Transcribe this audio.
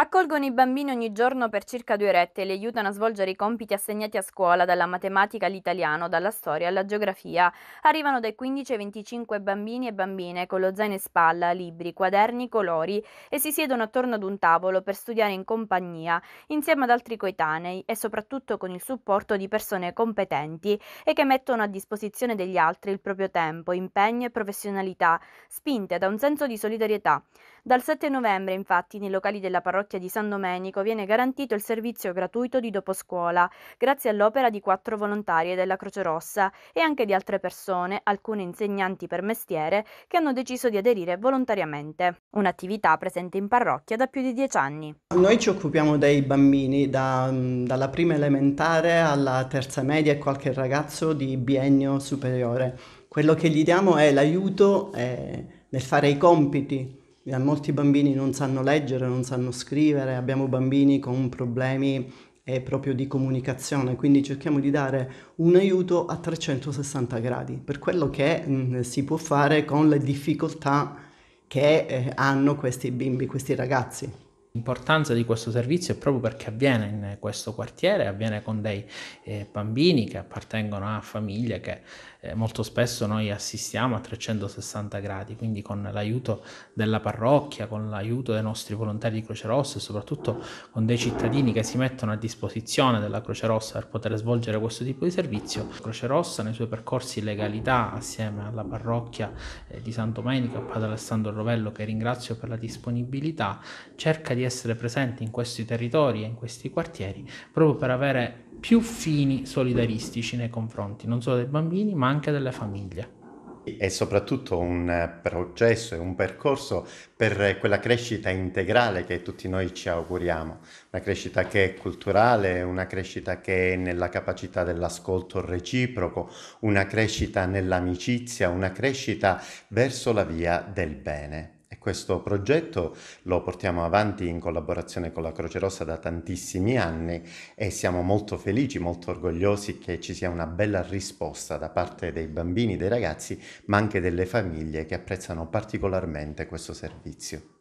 Accolgono i bambini ogni giorno per circa due orette e li aiutano a svolgere i compiti assegnati a scuola, dalla matematica all'italiano, dalla storia alla geografia. Arrivano dai 15 ai 25 bambini e bambine con lo zaino in spalla, libri, quaderni, colori e si siedono attorno ad un tavolo per studiare in compagnia, insieme ad altri coetanei e soprattutto con il supporto di persone competenti e che mettono a disposizione degli altri il proprio tempo, impegno e professionalità, spinte da un senso di solidarietà. Dal 7 novembre, infatti, nei locali della parrocchia di San Domenico viene garantito il servizio gratuito di doposcuola, grazie all'opera di quattro volontarie della Croce Rossa e anche di altre persone, alcune insegnanti per mestiere, che hanno deciso di aderire volontariamente. Un'attività presente in parrocchia da più di dieci anni. Noi ci occupiamo dei bambini da, dalla prima elementare alla terza media e qualche ragazzo di biennio superiore. Quello che gli diamo è l'aiuto eh, nel fare i compiti eh, molti bambini non sanno leggere, non sanno scrivere, abbiamo bambini con problemi eh, proprio di comunicazione, quindi cerchiamo di dare un aiuto a 360 gradi, per quello che mh, mm, si può fare con le difficoltà che eh, hanno questi bimbi, questi ragazzi. L'importanza di questo servizio è proprio perché avviene in questo quartiere, avviene con dei eh, bambini che appartengono a famiglie che eh, molto spesso noi assistiamo a 360 gradi, quindi con l'aiuto della parrocchia, con l'aiuto dei nostri volontari di Croce Rossa e soprattutto con dei cittadini che si mettono a disposizione della Croce Rossa per poter svolgere questo tipo di servizio. Croce Rossa nei suoi percorsi legalità assieme alla parrocchia eh, di San Domenico a Padre Alessandro Rovello che ringrazio per la disponibilità, cerca di essere presenti in questi territori e in questi quartieri proprio per avere più fini solidaristici nei confronti non solo dei bambini ma anche delle famiglie. È soprattutto un eh, processo e un percorso per quella crescita integrale che tutti noi ci auguriamo, una crescita che è culturale, una crescita che è nella capacità dell'ascolto reciproco, una crescita nell'amicizia, una crescita verso la via del bene. Questo progetto lo portiamo avanti in collaborazione con la Croce Rossa da tantissimi anni e siamo molto felici, molto orgogliosi che ci sia una bella risposta da parte dei bambini, dei ragazzi, ma anche delle famiglie che apprezzano particolarmente questo servizio.